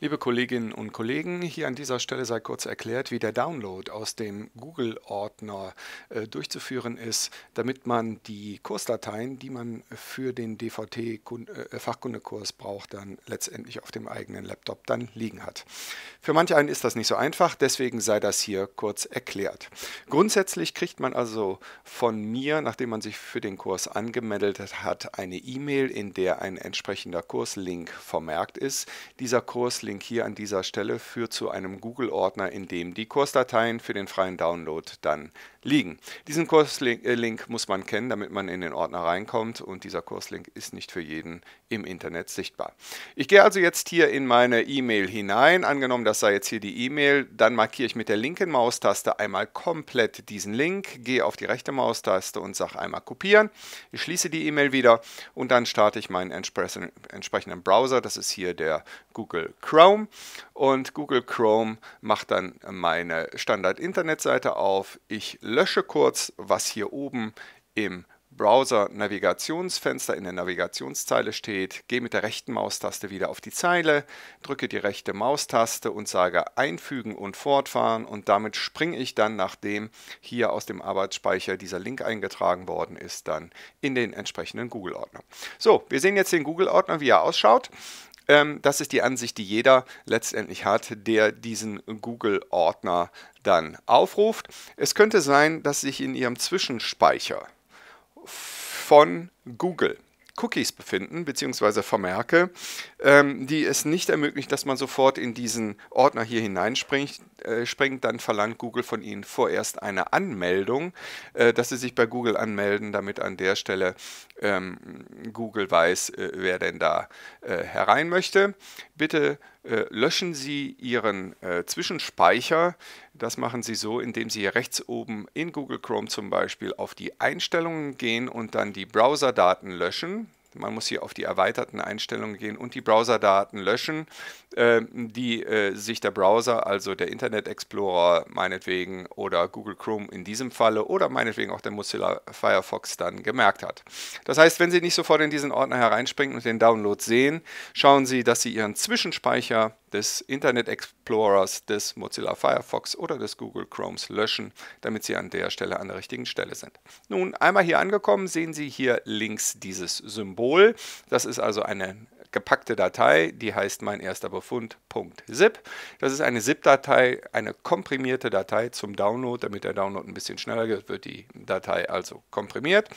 Liebe Kolleginnen und Kollegen, hier an dieser Stelle sei kurz erklärt, wie der Download aus dem Google-Ordner äh, durchzuführen ist, damit man die Kursdateien, die man für den DVT-Fachkundekurs äh, äh, braucht, dann letztendlich auf dem eigenen Laptop dann liegen hat. Für manche einen ist das nicht so einfach, deswegen sei das hier kurz erklärt. Grundsätzlich kriegt man also von mir, nachdem man sich für den Kurs angemeldet hat, eine E-Mail, in der ein entsprechender Kurslink vermerkt ist. Dieser Kurs Link hier an dieser Stelle führt zu einem Google-Ordner, in dem die Kursdateien für den freien Download dann liegen. Diesen Kurslink äh, muss man kennen, damit man in den Ordner reinkommt und dieser Kurslink ist nicht für jeden im Internet sichtbar. Ich gehe also jetzt hier in meine E-Mail hinein, angenommen das sei jetzt hier die E-Mail, dann markiere ich mit der linken Maustaste einmal komplett diesen Link, gehe auf die rechte Maustaste und sage einmal kopieren, ich schließe die E-Mail wieder und dann starte ich meinen entsprechenden Browser, das ist hier der Google Chrome und Google Chrome macht dann meine Standard-Internetseite auf, ich lösche kurz, was hier oben im Browser-Navigationsfenster in der Navigationszeile steht, gehe mit der rechten Maustaste wieder auf die Zeile, drücke die rechte Maustaste und sage Einfügen und Fortfahren und damit springe ich dann, nachdem hier aus dem Arbeitsspeicher dieser Link eingetragen worden ist, dann in den entsprechenden Google-Ordner. So, wir sehen jetzt den Google-Ordner, wie er ausschaut. Ähm, das ist die Ansicht, die jeder letztendlich hat, der diesen Google-Ordner dann aufruft. Es könnte sein, dass sich in Ihrem Zwischenspeicher von Google Cookies befinden, beziehungsweise Vermerke, ähm, die es nicht ermöglicht, dass man sofort in diesen Ordner hier hineinspringt. Äh, springt, dann verlangt Google von Ihnen vorerst eine Anmeldung, äh, dass Sie sich bei Google anmelden, damit an der Stelle ähm, Google weiß, äh, wer denn da äh, herein möchte. Bitte äh, löschen Sie Ihren äh, Zwischenspeicher. Das machen Sie so, indem Sie hier rechts oben in Google Chrome zum Beispiel auf die Einstellungen gehen und dann die Browserdaten löschen. Man muss hier auf die erweiterten Einstellungen gehen und die Browserdaten löschen, äh, die äh, sich der Browser, also der Internet Explorer meinetwegen oder Google Chrome in diesem Falle oder meinetwegen auch der Mozilla Firefox dann gemerkt hat. Das heißt, wenn Sie nicht sofort in diesen Ordner hereinspringen und den Download sehen, schauen Sie, dass Sie Ihren Zwischenspeicher des Internet Explorers, des Mozilla Firefox oder des Google Chromes löschen, damit Sie an der Stelle an der richtigen Stelle sind. Nun, einmal hier angekommen, sehen Sie hier links dieses Symbol. Das ist also eine gepackte Datei, die heißt mein erster Befund.zip. Das ist eine ZIP-Datei, eine komprimierte Datei zum Download. Damit der Download ein bisschen schneller geht, wird die Datei also komprimiert.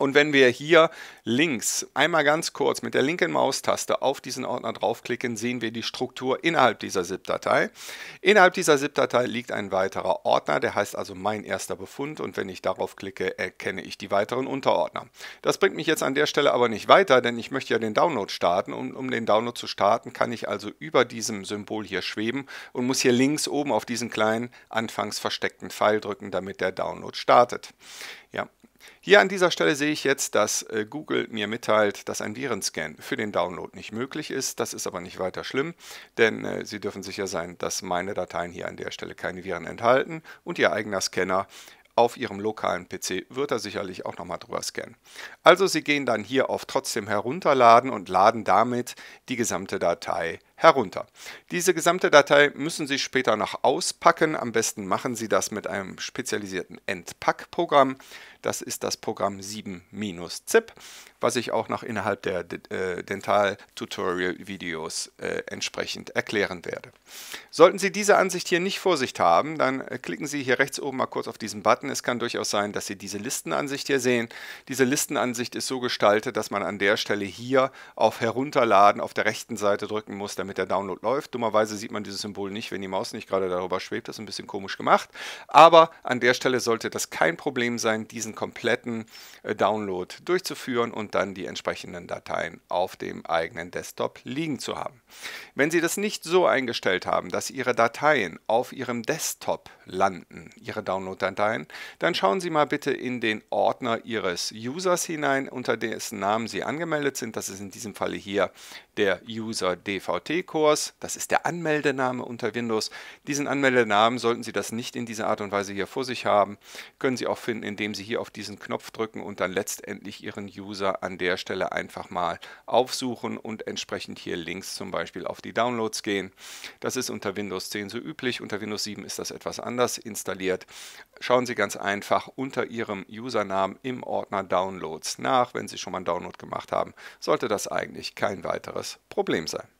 Und wenn wir hier links einmal ganz kurz mit der linken Maustaste auf diesen Ordner draufklicken, sehen wir die Struktur innerhalb dieser ZIP-Datei. Innerhalb dieser ZIP-Datei liegt ein weiterer Ordner, der heißt also mein erster Befund und wenn ich darauf klicke, erkenne ich die weiteren Unterordner. Das bringt mich jetzt an der Stelle aber nicht weiter, denn ich möchte ja den Download starten und um den Download zu starten, kann ich also über diesem Symbol hier schweben und muss hier links oben auf diesen kleinen, anfangs versteckten Pfeil drücken, damit der Download startet. Ja, hier an dieser Stelle sehe ich jetzt, dass äh, Google mir mitteilt, dass ein Virenscan für den Download nicht möglich ist. Das ist aber nicht weiter schlimm, denn äh, Sie dürfen sicher sein, dass meine Dateien hier an der Stelle keine Viren enthalten und Ihr eigener Scanner auf Ihrem lokalen PC wird er sicherlich auch nochmal drüber scannen. Also Sie gehen dann hier auf Trotzdem herunterladen und laden damit die gesamte Datei herunter. Diese gesamte Datei müssen Sie später noch auspacken. Am besten machen Sie das mit einem spezialisierten Entpackprogramm. Das ist das Programm 7-ZIP, was ich auch noch innerhalb der äh, Dental-Tutorial-Videos äh, entsprechend erklären werde. Sollten Sie diese Ansicht hier nicht vor sich haben, dann äh, klicken Sie hier rechts oben mal kurz auf diesen Button. Es kann durchaus sein, dass Sie diese Listenansicht hier sehen. Diese Listenansicht ist so gestaltet, dass man an der Stelle hier auf Herunterladen auf der rechten Seite drücken muss, damit damit der Download läuft. Dummerweise sieht man dieses Symbol nicht, wenn die Maus nicht gerade darüber schwebt. Das ist ein bisschen komisch gemacht. Aber an der Stelle sollte das kein Problem sein, diesen kompletten äh, Download durchzuführen und dann die entsprechenden Dateien auf dem eigenen Desktop liegen zu haben. Wenn Sie das nicht so eingestellt haben, dass Ihre Dateien auf Ihrem Desktop landen, Ihre Download-Dateien, dann schauen Sie mal bitte in den Ordner Ihres Users hinein, unter dessen Namen Sie angemeldet sind. Das ist in diesem Falle hier der User DVT-Kurs, das ist der Anmeldename unter Windows. Diesen Anmeldenamen sollten Sie das nicht in dieser Art und Weise hier vor sich haben, können Sie auch finden, indem Sie hier auf diesen Knopf drücken und dann letztendlich Ihren User an der Stelle einfach mal aufsuchen und entsprechend hier links zum Beispiel auf die Downloads gehen. Das ist unter Windows 10 so üblich, unter Windows 7 ist das etwas anders installiert. Schauen Sie ganz einfach unter Ihrem Usernamen im Ordner Downloads nach, wenn Sie schon mal einen Download gemacht haben, sollte das eigentlich kein weiteres Problem sein.